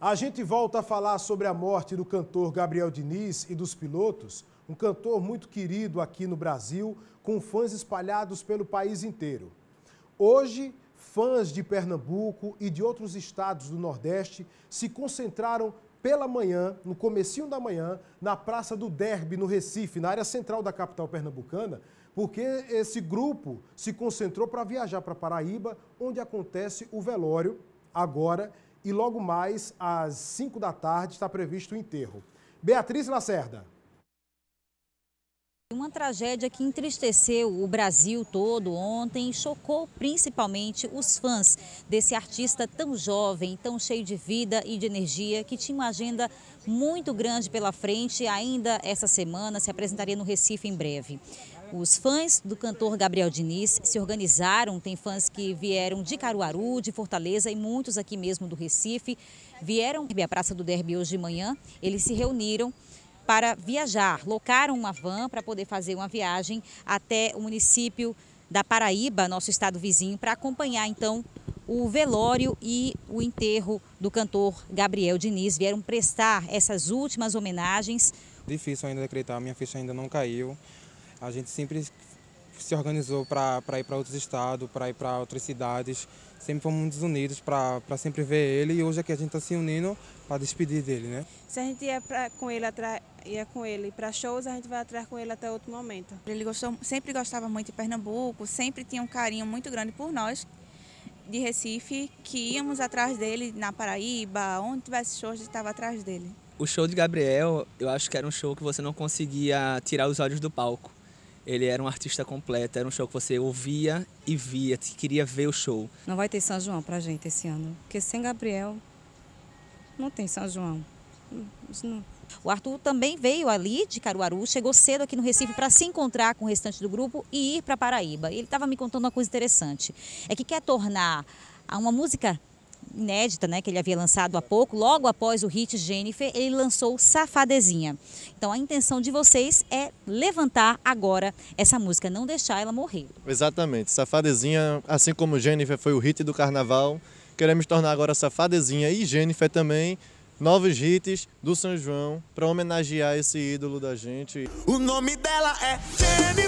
A gente volta a falar sobre a morte do cantor Gabriel Diniz e dos pilotos, um cantor muito querido aqui no Brasil, com fãs espalhados pelo país inteiro. Hoje, fãs de Pernambuco e de outros estados do Nordeste se concentraram pela manhã, no comecinho da manhã, na Praça do Derby, no Recife, na área central da capital pernambucana, porque esse grupo se concentrou para viajar para Paraíba, onde acontece o velório agora e logo mais às 5 da tarde está previsto o enterro. Beatriz Lacerda. Uma tragédia que entristeceu o Brasil todo ontem e chocou principalmente os fãs desse artista tão jovem, tão cheio de vida e de energia, que tinha uma agenda muito grande pela frente ainda essa semana, se apresentaria no Recife em breve. Os fãs do cantor Gabriel Diniz se organizaram. Tem fãs que vieram de Caruaru, de Fortaleza e muitos aqui mesmo do Recife. Vieram à Praça do Derby hoje de manhã. Eles se reuniram para viajar. Locaram uma van para poder fazer uma viagem até o município da Paraíba, nosso estado vizinho, para acompanhar então o velório e o enterro do cantor Gabriel Diniz. Vieram prestar essas últimas homenagens. Difícil ainda acreditar, minha ficha ainda não caiu. A gente sempre se organizou para ir para outros estados, para ir para outras cidades. Sempre fomos muito unidos para sempre ver ele e hoje aqui a gente está se unindo para despedir dele, né? Se a gente ia pra, com ele atrás ia com ele para shows, a gente vai atrás com ele até outro momento. Ele gostou, sempre gostava muito de Pernambuco, sempre tinha um carinho muito grande por nós de Recife, que íamos atrás dele na Paraíba, onde tivesse shows, a gente estava atrás dele. O show de Gabriel, eu acho que era um show que você não conseguia tirar os olhos do palco ele era um artista completo, era um show que você ouvia e via, queria ver o show. Não vai ter São João pra gente esse ano, porque sem Gabriel não tem São João. Não. O Arthur também veio ali de Caruaru, chegou cedo aqui no Recife para se encontrar com o restante do grupo e ir para Paraíba. Ele estava me contando uma coisa interessante. É que quer tornar uma música inédita, né, que ele havia lançado há pouco, logo após o hit Jennifer, ele lançou Safadezinha. Então a intenção de vocês é levantar agora essa música, não deixar ela morrer. Exatamente. Safadezinha, assim como Jennifer foi o hit do carnaval, queremos tornar agora Safadezinha e Jennifer também novos hits do São João para homenagear esse ídolo da gente. O nome dela é Jennifer.